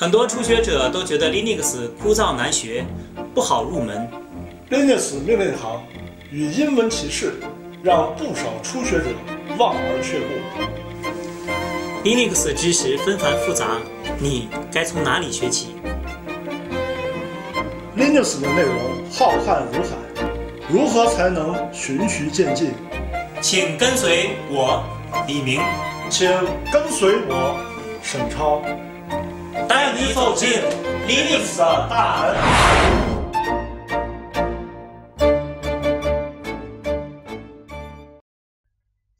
很多初学者都觉得 Linux 枯燥难学，不好入门。Linux 命令行与英文歧示，让不少初学者望而却步。Linux 知识纷繁复杂，你该从哪里学起？Linux 的内容浩瀚如海，如何才能循序渐进？请跟随我，李明；请跟随我，沈超。带你走进 Linux 的大门。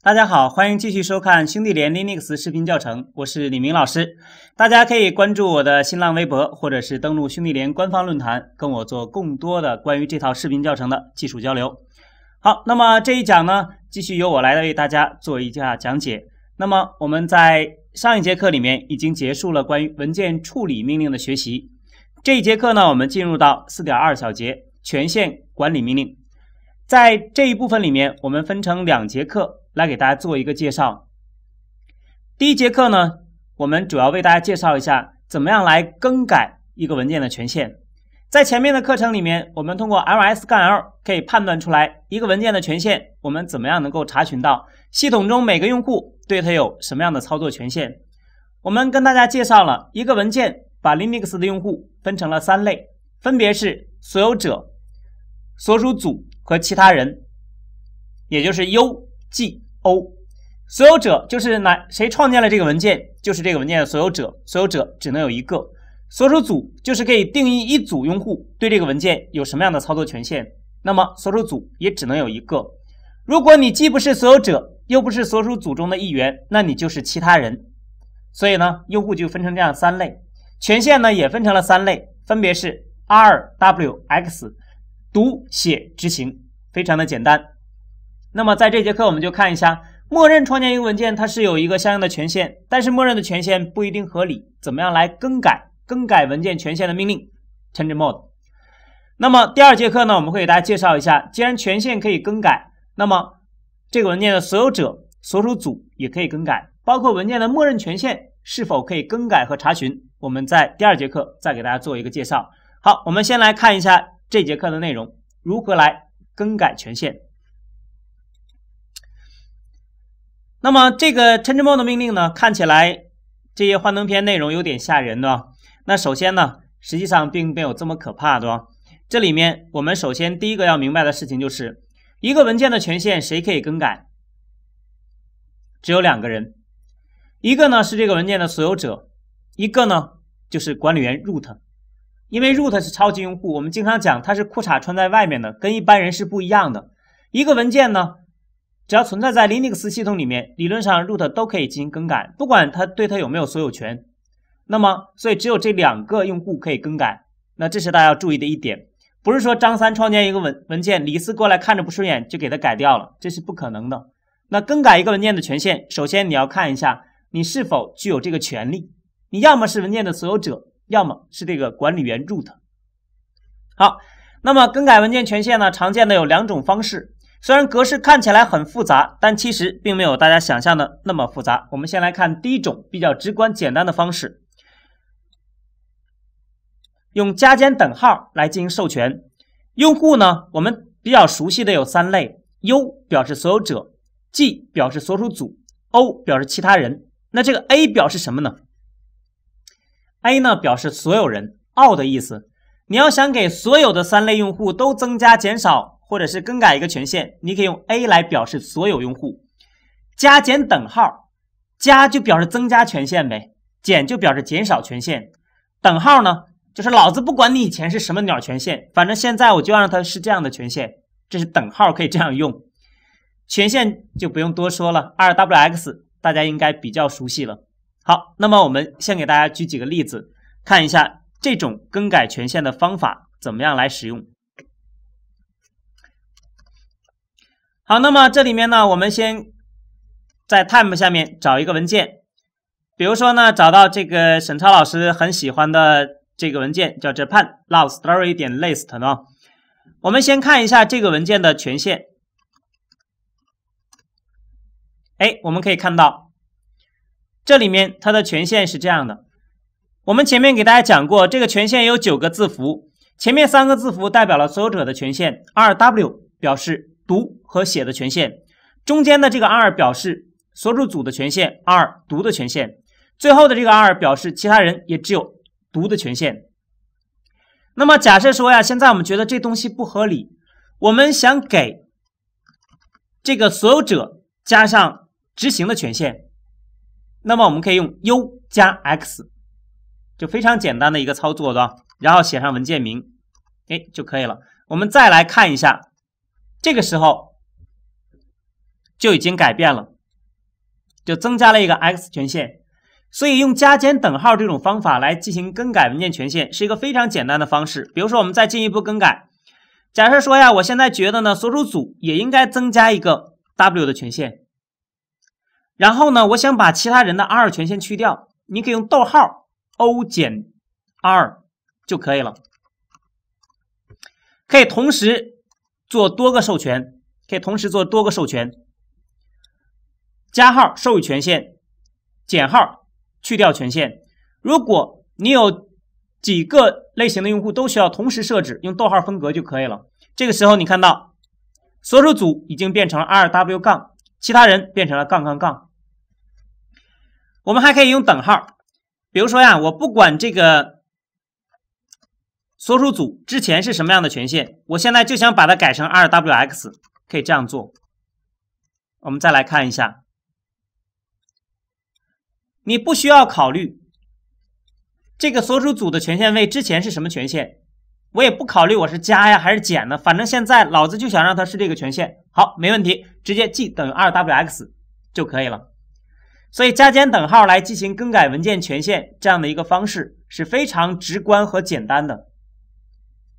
大家好，欢迎继续收看兄弟连 Linux 视频教程，我是李明老师。大家可以关注我的新浪微博，或者是登录兄弟连官方论坛，跟我做更多的关于这套视频教程的技术交流。好，那么这一讲呢，继续由我来为大家做一下讲解。那么我们在。上一节课里面已经结束了关于文件处理命令的学习，这一节课呢，我们进入到四点二小节权限管理命令。在这一部分里面，我们分成两节课来给大家做一个介绍。第一节课呢，我们主要为大家介绍一下怎么样来更改一个文件的权限。在前面的课程里面，我们通过 ls-l 杠可以判断出来一个文件的权限。我们怎么样能够查询到系统中每个用户？对它有什么样的操作权限？我们跟大家介绍了一个文件，把 Linux 的用户分成了三类，分别是所有者、所属组和其他人，也就是 U、G、O。所有者就是哪谁创建了这个文件，就是这个文件的所有者，所有者只能有一个。所属组就是可以定义一组用户对这个文件有什么样的操作权限，那么所属组也只能有一个。如果你既不是所有者，又不是所属组中的一员，那你就是其他人。所以呢，用户就分成这样三类，权限呢也分成了三类，分别是 rwx，读写执行，非常的简单。那么在这节课我们就看一下，默认创建一个文件它是有一个相应的权限，但是默认的权限不一定合理，怎么样来更改更改文件权限的命令 change mode。那么第二节课呢，我们会给大家介绍一下，既然权限可以更改，那么这个文件的所有者、所属组也可以更改，包括文件的默认权限是否可以更改和查询，我们在第二节课再给大家做一个介绍。好，我们先来看一下这节课的内容，如何来更改权限。那么这个 chmod 的命令呢，看起来这些幻灯片内容有点吓人呢。那首先呢，实际上并没有这么可怕的。这里面我们首先第一个要明白的事情就是。一个文件的权限谁可以更改？只有两个人，一个呢是这个文件的所有者，一个呢就是管理员 root。因为 root 是超级用户，我们经常讲它是裤衩穿在外面的，跟一般人是不一样的。一个文件呢，只要存在在 Linux 系统里面，理论上 root 都可以进行更改，不管它对它有没有所有权。那么，所以只有这两个用户可以更改。那这是大家要注意的一点。不是说张三创建一个文文件，李四过来看着不顺眼就给他改掉了，这是不可能的。那更改一个文件的权限，首先你要看一下你是否具有这个权利，你要么是文件的所有者，要么是这个管理员 root。好，那么更改文件权限呢，常见的有两种方式，虽然格式看起来很复杂，但其实并没有大家想象的那么复杂。我们先来看第一种比较直观简单的方式。用加减等号来进行授权。用户呢，我们比较熟悉的有三类：U 表示所有者，G 表示所属组，O 表示其他人。那这个 A 表示什么呢？A 呢表示所有人，all 的意思。你要想给所有的三类用户都增加、减少或者是更改一个权限，你可以用 A 来表示所有用户。加减等号，加就表示增加权限呗，减就表示减少权限，等号呢？就是老子不管你以前是什么鸟权限，反正现在我就让它是这样的权限，这是等号可以这样用，权限就不用多说了。Rwx 大家应该比较熟悉了。好，那么我们先给大家举几个例子，看一下这种更改权限的方法怎么样来使用。好，那么这里面呢，我们先在 Time 下面找一个文件，比如说呢，找到这个沈超老师很喜欢的。这个文件叫 Japan Love Story 点 list 呢？我们先看一下这个文件的权限。哎，我们可以看到这里面它的权限是这样的。我们前面给大家讲过，这个权限有九个字符，前面三个字符代表了所有者的权限，r w 表示读和写的权限，中间的这个 r 表示所属组的权限，r 读的权限，最后的这个 r 表示其他人也只有。读的权限。那么假设说呀，现在我们觉得这东西不合理，我们想给这个所有者加上执行的权限，那么我们可以用 u 加 x，就非常简单的一个操作的然后写上文件名，哎就可以了。我们再来看一下，这个时候就已经改变了，就增加了一个 x 权限。所以用加减等号这种方法来进行更改文件权限是一个非常简单的方式。比如说，我们再进一步更改，假设说呀，我现在觉得呢，所属组也应该增加一个 W 的权限。然后呢，我想把其他人的 R 权限去掉，你可以用逗号 O 减 R 就可以了。可以同时做多个授权，可以同时做多个授权，加号授予权限，减号。去掉权限。如果你有几个类型的用户都需要同时设置，用逗号分隔就可以了。这个时候你看到，所属组已经变成了 r w 杠，其他人变成了杠杠杠。我们还可以用等号，比如说呀，我不管这个所属组之前是什么样的权限，我现在就想把它改成 r w x，可以这样做。我们再来看一下。你不需要考虑这个所属组的权限位之前是什么权限，我也不考虑我是加呀还是减呢，反正现在老子就想让它是这个权限，好，没问题，直接 G 等于二 WX 就可以了。所以加减等号来进行更改文件权限这样的一个方式是非常直观和简单的。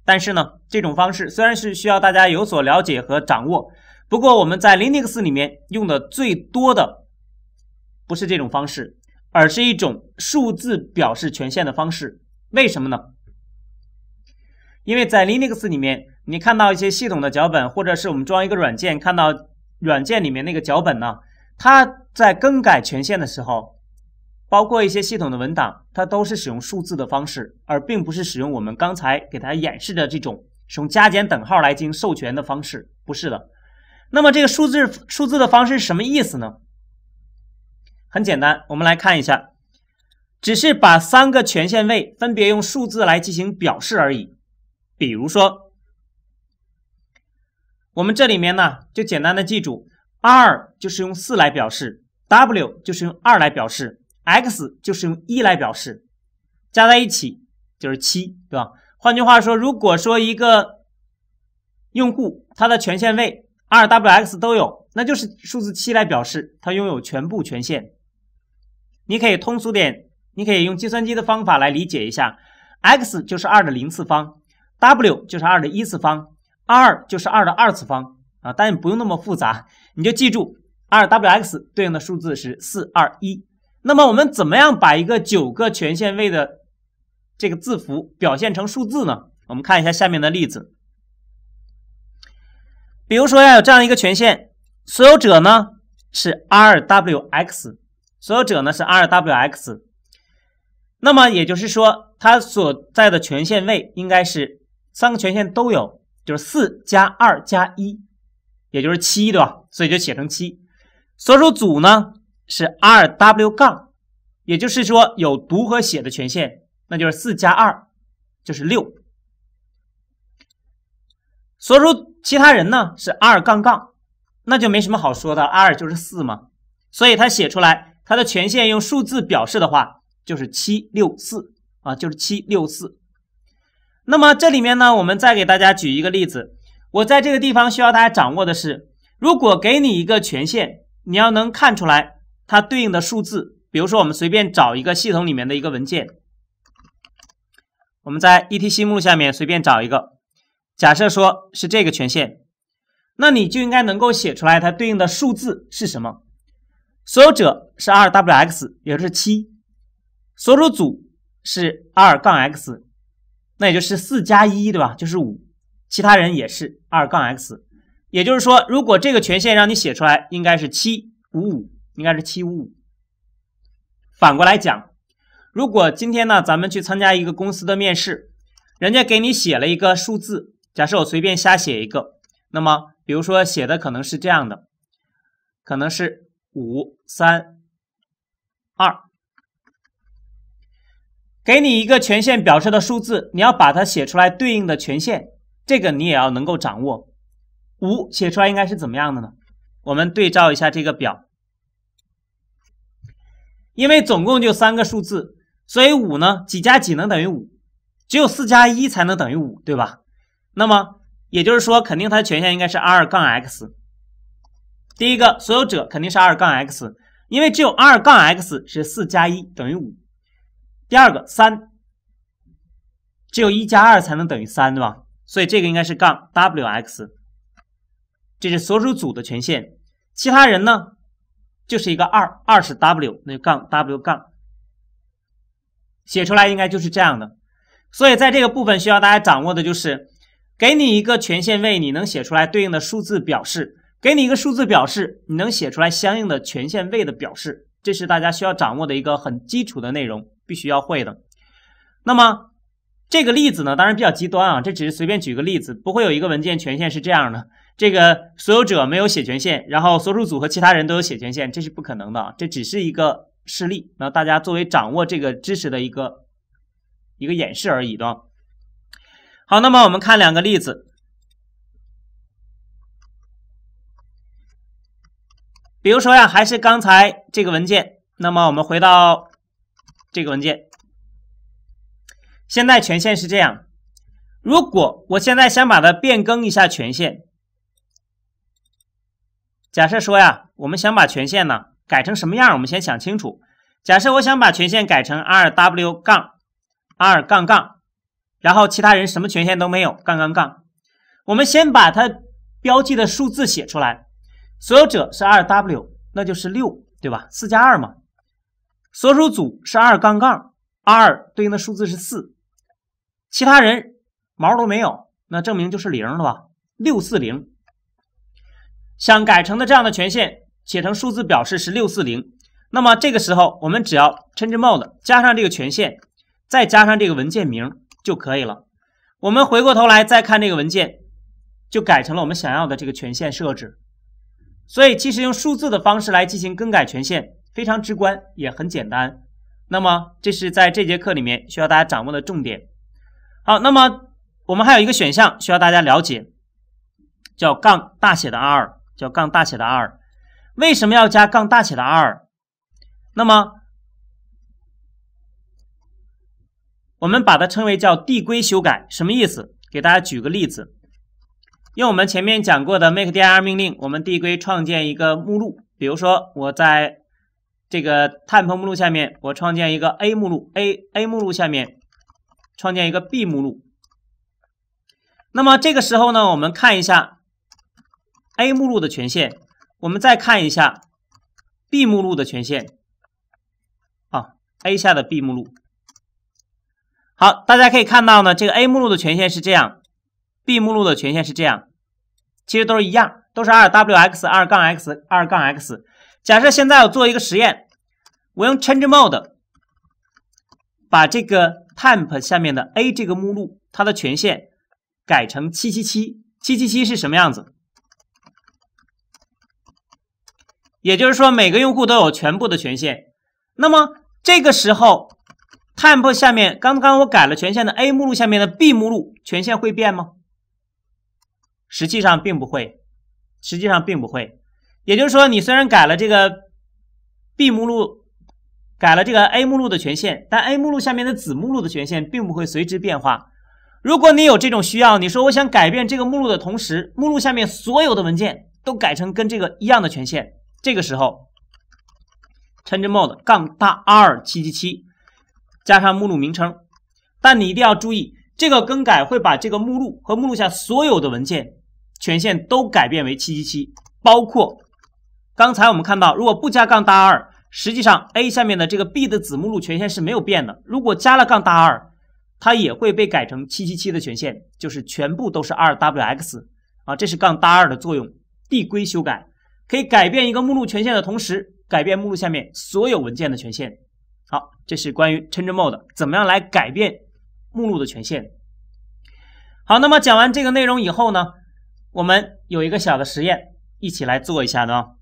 但是呢，这种方式虽然是需要大家有所了解和掌握，不过我们在 Linux 里面用的最多的不是这种方式。而是一种数字表示权限的方式，为什么呢？因为在 Linux 里面，你看到一些系统的脚本，或者是我们装一个软件，看到软件里面那个脚本呢，它在更改权限的时候，包括一些系统的文档，它都是使用数字的方式，而并不是使用我们刚才给它演示的这种使用加减等号来进行授权的方式，不是的。那么这个数字数字的方式是什么意思呢？很简单，我们来看一下，只是把三个权限位分别用数字来进行表示而已。比如说，我们这里面呢，就简单的记住，R 就是用四来表示，W 就是用二来表示，X 就是用一来表示，加在一起就是七，对吧？换句话说，如果说一个用户他的权限位 R、W、X 都有，那就是数字七来表示，他拥有全部权限。你可以通俗点，你可以用计算机的方法来理解一下，x 就是二的零次方，w 就是二的一次方，r 就是二的二次方啊。但你不用那么复杂，你就记住 rwx 对应的数字是四二一。那么我们怎么样把一个九个权限位的这个字符表现成数字呢？我们看一下下面的例子，比如说要有这样一个权限，所有者呢是 rwx。所有者呢是 rwx，那么也就是说，他所在的权限位应该是三个权限都有，就是四加二加一，也就是七，对吧？所以就写成七。所属组呢是 r w 杠，也就是说有读和写的权限，那就是四加二，就是六。所属其他人呢是 r，那就没什么好说的，r 就是四嘛，所以他写出来。它的权限用数字表示的话，就是七六四啊，就是七六四。那么这里面呢，我们再给大家举一个例子。我在这个地方需要大家掌握的是，如果给你一个权限，你要能看出来它对应的数字。比如说，我们随便找一个系统里面的一个文件，我们在 E T C 目录下面随便找一个，假设说是这个权限，那你就应该能够写出来它对应的数字是什么。所有者是2 w x 也就是七；所属组是二杠 x，那也就是四加一，对吧？就是五。其他人也是二杠 x，也就是说，如果这个权限让你写出来，应该是七五五，应该是七五五。反过来讲，如果今天呢，咱们去参加一个公司的面试，人家给你写了一个数字，假设我随便瞎写一个，那么比如说写的可能是这样的，可能是。五三二，给你一个权限表示的数字，你要把它写出来对应的权限，这个你也要能够掌握。五写出来应该是怎么样的呢？我们对照一下这个表，因为总共就三个数字，所以五呢几加几能等于五？只有四加一才能等于五，对吧？那么也就是说，肯定它的权限应该是 R 杠 X。第一个所有者肯定是二杠 x，因为只有二杠 x 是四加一等于五。第二个三，只有一加二才能等于三，对吧？所以这个应该是杠 wx，这是所属组的权限。其他人呢，就是一个二，二是 w，那就杠 w 杠，写出来应该就是这样的。所以在这个部分需要大家掌握的就是，给你一个权限位，你能写出来对应的数字表示。给你一个数字表示，你能写出来相应的权限位的表示，这是大家需要掌握的一个很基础的内容，必须要会的。那么这个例子呢，当然比较极端啊，这只是随便举个例子，不会有一个文件权限是这样的：这个所有者没有写权限，然后所属组和其他人都有写权限，这是不可能的，这只是一个事例。那大家作为掌握这个知识的一个一个演示而已的。好，那么我们看两个例子。比如说呀，还是刚才这个文件。那么我们回到这个文件，现在权限是这样。如果我现在想把它变更一下权限，假设说呀，我们想把权限呢改成什么样？我们先想清楚。假设我想把权限改成 r w 杠 r 杠杠，然后其他人什么权限都没有杠杠杠。我们先把它标记的数字写出来。所有者是二 w，那就是六，对吧？四加二嘛。所属组是二杠杠，二对应的数字是四，其他人毛都没有，那证明就是零，了吧？六四零。想改成的这样的权限，写成数字表示是六四零。那么这个时候，我们只要 change mode 加上这个权限，再加上这个文件名就可以了。我们回过头来再看这个文件，就改成了我们想要的这个权限设置。所以，其实用数字的方式来进行更改权限，非常直观，也很简单。那么，这是在这节课里面需要大家掌握的重点。好，那么我们还有一个选项需要大家了解，叫杠大写的 R，叫杠大写的 R。为什么要加杠大写的 R？那么，我们把它称为叫递归修改，什么意思？给大家举个例子。用我们前面讲过的 make dir 命令，我们递归创建一个目录。比如说，我在这个探头目录下面，我创建一个 a 目录，a a 目录下面创建一个 b 目录。那么这个时候呢，我们看一下 a 目录的权限，我们再看一下 b 目录的权限。啊，a 下的 b 目录。好，大家可以看到呢，这个 a 目录的权限是这样，b 目录的权限是这样。其实都是一样，都是二 w x 二杠 x 二杠 x。假设现在我做一个实验，我用 change mode 把这个 tmp 下面的 a 这个目录它的权限改成七七七七七七是什么样子？也就是说每个用户都有全部的权限。那么这个时候，tmp 下面刚刚我改了权限的 a 目录下面的 b 目录权限会变吗？实际上并不会，实际上并不会。也就是说，你虽然改了这个 B 目录，改了这个 A 目录的权限，但 A 目录下面的子目录的权限并不会随之变化。如果你有这种需要，你说我想改变这个目录的同时，目录下面所有的文件都改成跟这个一样的权限，这个时候，change mode 杠大 r 七七七加上目录名称，但你一定要注意，这个更改会把这个目录和目录下所有的文件。权限都改变为七七七，包括刚才我们看到，如果不加杠大二，实际上 a 下面的这个 b 的子目录权限是没有变的。如果加了杠大二，它也会被改成七七七的权限，就是全部都是2 w x 啊。这是杠大二的作用，递归修改可以改变一个目录权限的同时，改变目录下面所有文件的权限。好，这是关于 chmod a n g e e 怎么样来改变目录的权限。好，那么讲完这个内容以后呢？我们有一个小的实验，一起来做一下呢。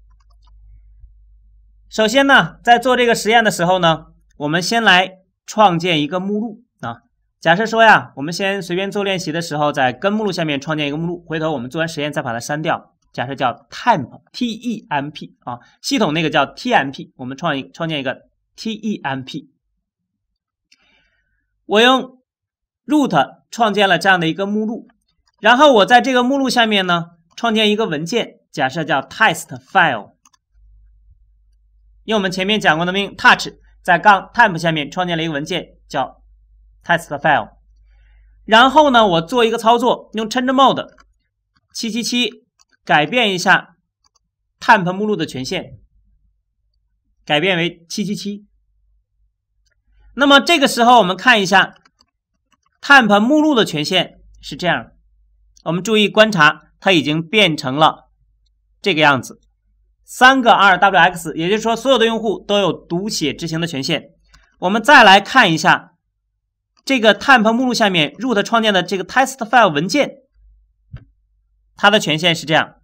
首先呢，在做这个实验的时候呢，我们先来创建一个目录啊。假设说呀，我们先随便做练习的时候，在根目录下面创建一个目录，回头我们做完实验再把它删掉。假设叫 temp，T-E-M-P 啊，系统那个叫 T-M-P，我们创一创建一个 T-E-M-P。我用 root 创建了这样的一个目录。然后我在这个目录下面呢，创建一个文件，假设叫 test file，用我们前面讲过的命 touch 在杠 temp 下面创建了一个文件叫 test file，然后呢，我做一个操作，用 change mode 777改变一下 temp 目录的权限，改变为777。那么这个时候我们看一下 temp 目录的权限是这样。我们注意观察，它已经变成了这个样子，三个 rwx，也就是说，所有的用户都有读写执行的权限。我们再来看一下这个 tmp 目录下面 root 创建的这个 test file 文件，它的权限是这样：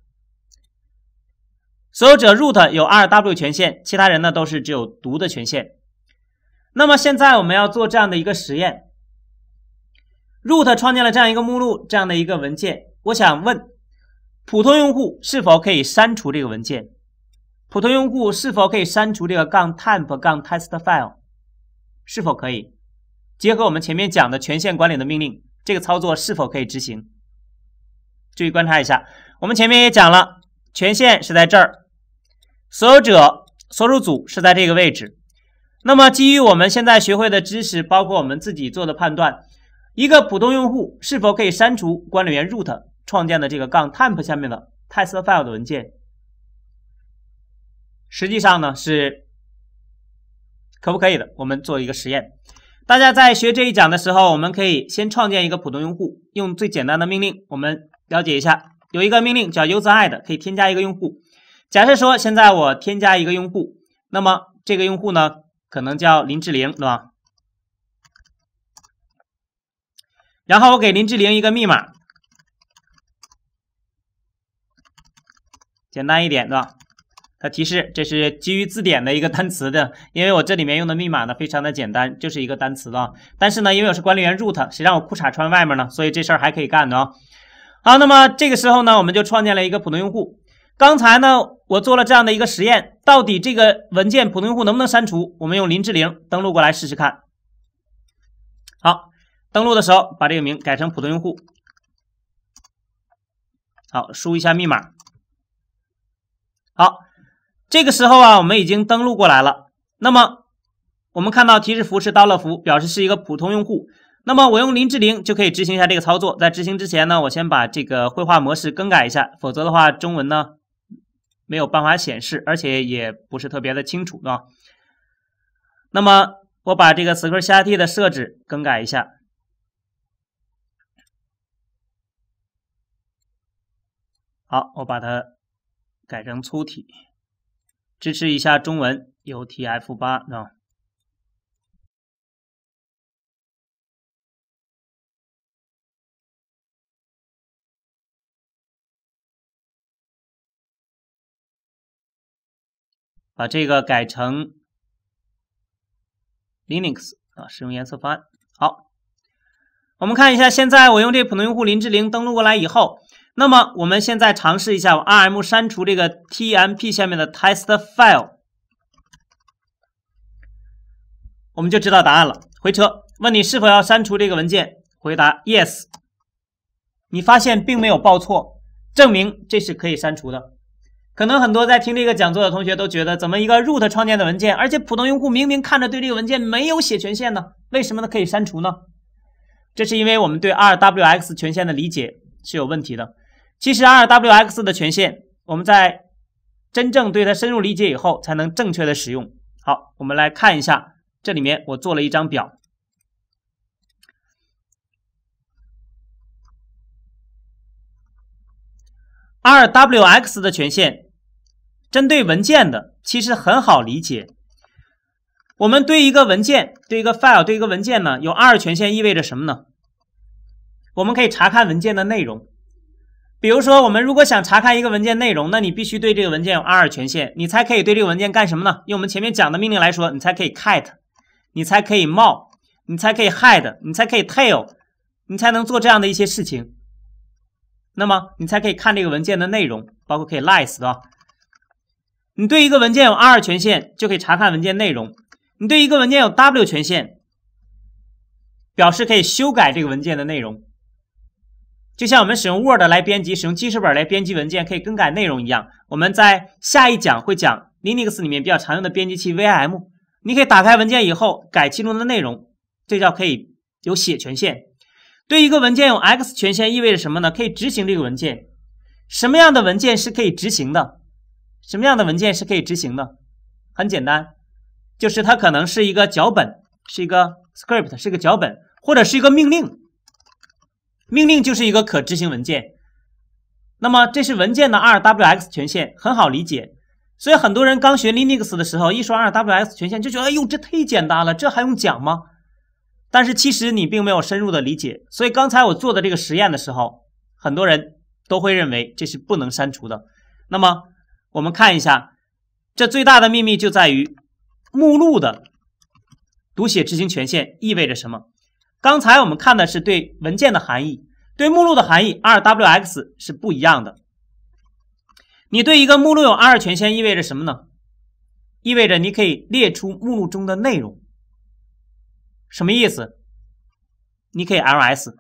所有者 root 有 r w 权限，其他人呢都是只有读的权限。那么现在我们要做这样的一个实验。root 创建了这样一个目录，这样的一个文件。我想问，普通用户是否可以删除这个文件？普通用户是否可以删除这个杠 tmp e 杠 test file？是否可以？结合我们前面讲的权限管理的命令，这个操作是否可以执行？注意观察一下，我们前面也讲了，权限是在这儿，所有者、所属组是在这个位置。那么，基于我们现在学会的知识，包括我们自己做的判断。一个普通用户是否可以删除管理员 root 创建的这个杠 tmp e 下面的 test file 的文件？实际上呢是可不可以的？我们做一个实验。大家在学这一讲的时候，我们可以先创建一个普通用户，用最简单的命令，我们了解一下。有一个命令叫 user add，可以添加一个用户。假设说现在我添加一个用户，那么这个用户呢，可能叫林志玲，对吧？然后我给林志玲一个密码，简单一点的，它提示这是基于字典的一个单词的，因为我这里面用的密码呢非常的简单，就是一个单词的。但是呢，因为我是管理员 root，谁让我裤衩穿外面呢？所以这事儿还可以干的啊。好，那么这个时候呢，我们就创建了一个普通用户。刚才呢，我做了这样的一个实验，到底这个文件普通用户能不能删除？我们用林志玲登录过来试试看。好。登录的时候把这个名改成普通用户，好，输一下密码。好，这个时候啊，我们已经登录过来了。那么我们看到提示符是刀乐符，表示是一个普通用户。那么我用林志玲就可以执行一下这个操作。在执行之前呢，我先把这个绘画模式更改一下，否则的话中文呢没有办法显示，而且也不是特别的清楚啊。那么我把这个词根下 t 的设置更改一下。好，我把它改成粗体，支持一下中文，utf8 啊。把这个改成 Linux 啊，使用颜色方案。好，我们看一下，现在我用这普通用户林志玲登录过来以后。那么我们现在尝试一下，rm 删除这个 /tmp 下面的 test file，我们就知道答案了。回车，问你是否要删除这个文件，回答 yes。你发现并没有报错，证明这是可以删除的。可能很多在听这个讲座的同学都觉得，怎么一个 root 创建的文件，而且普通用户明明看着对这个文件没有写权限呢？为什么呢？可以删除呢？这是因为我们对 rwx 权限的理解是有问题的。其实，rwx 的权限，我们在真正对它深入理解以后，才能正确的使用。好，我们来看一下，这里面我做了一张表。rwx 的权限，针对文件的，其实很好理解。我们对一个文件，对一个 file，对一个文件呢，有 r 权限意味着什么呢？我们可以查看文件的内容。比如说，我们如果想查看一个文件内容，那你必须对这个文件有 r 权限，你才可以对这个文件干什么呢？用我们前面讲的命令来说，你才可以 cat，你才可以冒，你才可以 head，你才可以 tail，你才能做这样的一些事情。那么，你才可以看这个文件的内容，包括可以 less 的。你对一个文件有 r 权限，就可以查看文件内容；你对一个文件有 w 权限，表示可以修改这个文件的内容。就像我们使用 Word 来编辑，使用记事本来编辑文件可以更改内容一样，我们在下一讲会讲 Linux 里面比较常用的编辑器 Vim。你可以打开文件以后改其中的内容，这叫可以有写权限。对一个文件有 X 权限意味着什么呢？可以执行这个文件。什么样的文件是可以执行的？什么样的文件是可以执行的？很简单，就是它可能是一个脚本，是一个 script，是一个脚本，或者是一个命令。命令就是一个可执行文件，那么这是文件的 rwx 权限，很好理解。所以很多人刚学 Linux 的时候，一说 rwx 权限就觉得哎呦这太简单了，这还用讲吗？但是其实你并没有深入的理解。所以刚才我做的这个实验的时候，很多人都会认为这是不能删除的。那么我们看一下，这最大的秘密就在于目录的读写执行权限意味着什么。刚才我们看的是对文件的含义，对目录的含义，rwx 是不一样的。你对一个目录有 r 权限意味着什么呢？意味着你可以列出目录中的内容。什么意思？你可以 ls，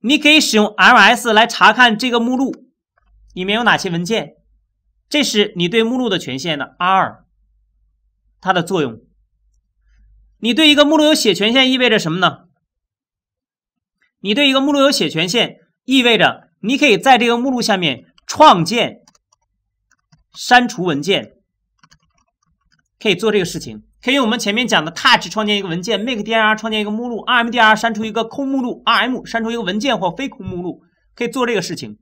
你可以使用 ls 来查看这个目录里面有哪些文件。这是你对目录的权限的 r，它的作用。你对一个目录有写权限意味着什么呢？你对一个目录有写权限，意味着你可以在这个目录下面创建、删除文件，可以做这个事情。可以用我们前面讲的 touch 创建一个文件，make d i r 创建一个目录，rm dr 删除一个空目录，rm 删除一个文件或非空目录，可以做这个事情。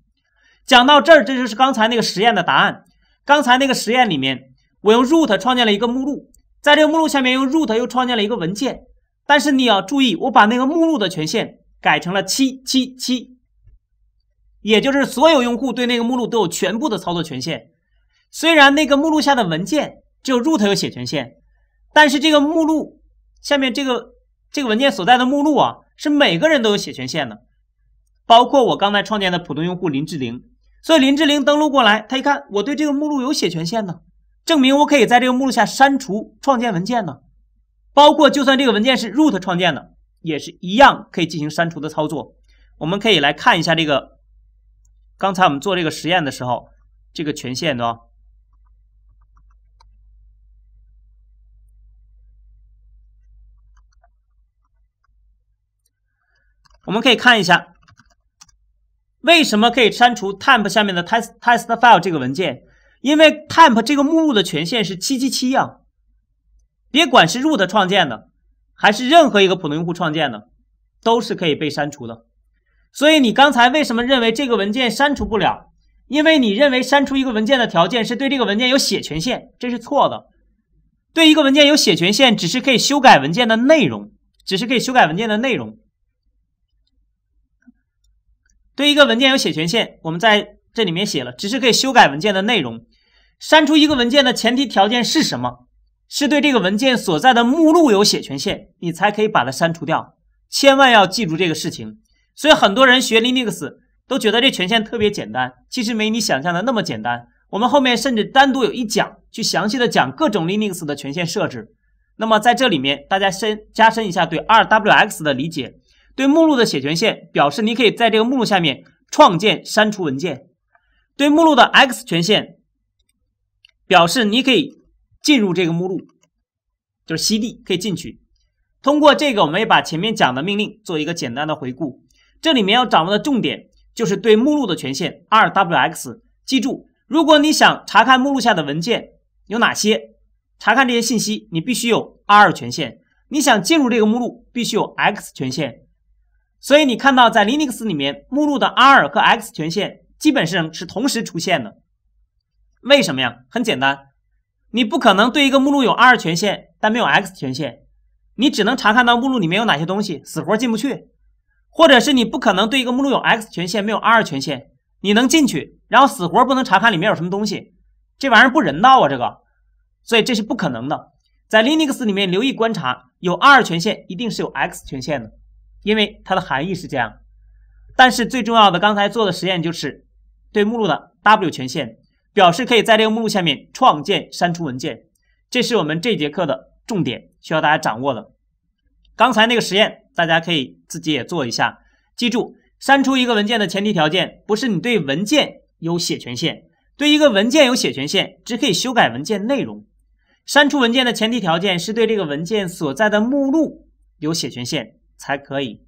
讲到这儿，这就是刚才那个实验的答案。刚才那个实验里面，我用 root 创建了一个目录，在这个目录下面用 root 又创建了一个文件，但是你要注意，我把那个目录的权限。改成了七七七，也就是所有用户对那个目录都有全部的操作权限。虽然那个目录下的文件只有 root 有写权限，但是这个目录下面这个这个文件所在的目录啊，是每个人都有写权限的，包括我刚才创建的普通用户林志玲。所以林志玲登录过来，他一看，我对这个目录有写权限呢，证明我可以在这个目录下删除、创建文件呢。包括就算这个文件是 root 创建的。也是一样可以进行删除的操作。我们可以来看一下这个，刚才我们做这个实验的时候，这个权限呢，我们可以看一下为什么可以删除 tmp 下面的 test test file 这个文件，因为 tmp 这个目录的权限是七七七呀，别管是 root 创建的。还是任何一个普通用户创建的，都是可以被删除的。所以你刚才为什么认为这个文件删除不了？因为你认为删除一个文件的条件是对这个文件有写权限，这是错的。对一个文件有写权限，只是可以修改文件的内容，只是可以修改文件的内容。对一个文件有写权限，我们在这里面写了，只是可以修改文件的内容。删除一个文件的前提条件是什么？是对这个文件所在的目录有写权限，你才可以把它删除掉。千万要记住这个事情。所以很多人学 Linux 都觉得这权限特别简单，其实没你想象的那么简单。我们后面甚至单独有一讲，去详细的讲各种 Linux 的权限设置。那么在这里面，大家先加深一下对 rwx 的理解。对目录的写权限，表示你可以在这个目录下面创建、删除文件；对目录的 x 权限，表示你可以。进入这个目录就是 cd 可以进去。通过这个，我们也把前面讲的命令做一个简单的回顾。这里面要掌握的重点就是对目录的权限 rwx。记住，如果你想查看目录下的文件有哪些，查看这些信息，你必须有 r 权限；你想进入这个目录，必须有 x 权限。所以你看到在 Linux 里面，目录的 r 和 x 权限基本上是同时出现的。为什么呀？很简单。你不可能对一个目录有 r 权限，但没有 x 权限，你只能查看到目录里面有哪些东西，死活进不去。或者是你不可能对一个目录有 x 权限，没有 r 权限，你能进去，然后死活不能查看里面有什么东西，这玩意儿不人道啊！这个，所以这是不可能的。在 Linux 里面留意观察，有 r 权限一定是有 x 权限的，因为它的含义是这样。但是最重要的，刚才做的实验就是对目录的 w 权限。表示可以在这个目录下面创建、删除文件，这是我们这节课的重点，需要大家掌握的。刚才那个实验，大家可以自己也做一下。记住，删除一个文件的前提条件不是你对文件有写权限，对一个文件有写权限只可以修改文件内容。删除文件的前提条件是对这个文件所在的目录有写权限才可以。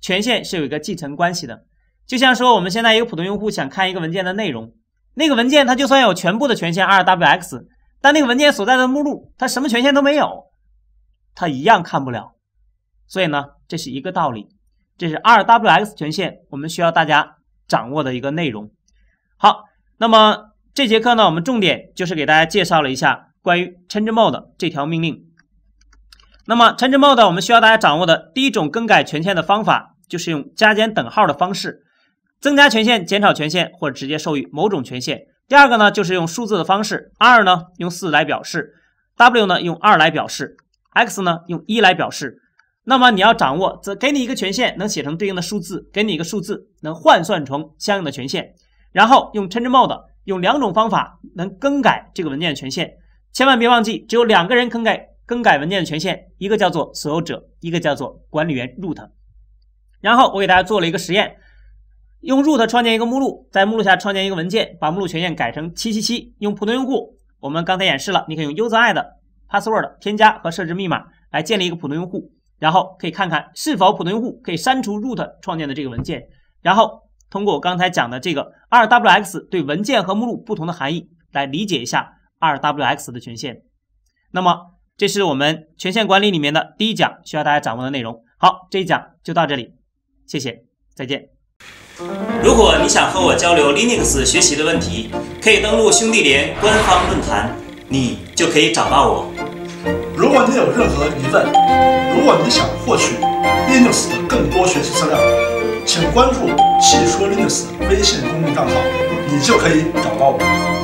权限是有一个继承关系的，就像说我们现在一个普通用户想看一个文件的内容。那个文件它就算有全部的权限 rwx，但那个文件所在的目录它什么权限都没有，它一样看不了。所以呢，这是一个道理。这是 rwx 权限，我们需要大家掌握的一个内容。好，那么这节课呢，我们重点就是给大家介绍了一下关于 chmod a n g e e 这条命令。那么 chmod a n g e e 我们需要大家掌握的第一种更改权限的方法，就是用加减等号的方式。增加权限、减少权限，或者直接授予某种权限。第二个呢，就是用数字的方式，r 呢用四来表示，w 呢用二来表示，x 呢用一来表示。那么你要掌握，则给你一个权限能写成对应的数字，给你一个数字能换算成相应的权限。然后用 chmod a n g e e 用两种方法能更改这个文件的权限。千万别忘记，只有两个人更改更改文件的权限，一个叫做所有者，一个叫做管理员 root。然后我给大家做了一个实验。用 root 创建一个目录，在目录下创建一个文件，把目录权限改成七七七。用普通用户，我们刚才演示了，你可以用 user id password 添加和设置密码来建立一个普通用户，然后可以看看是否普通用户可以删除 root 创建的这个文件。然后通过我刚才讲的这个 rwx 对文件和目录不同的含义来理解一下 rwx 的权限。那么这是我们权限管理里面的第一讲，需要大家掌握的内容。好，这一讲就到这里，谢谢，再见。如果你想和我交流 Linux 学习的问题，可以登录兄弟连官方论坛，你就可以找到我。如果你有任何疑问，如果你想获取 Linux 的更多学习资料，请关注“汽说 Linux” 微信公众账号，你就可以找到我。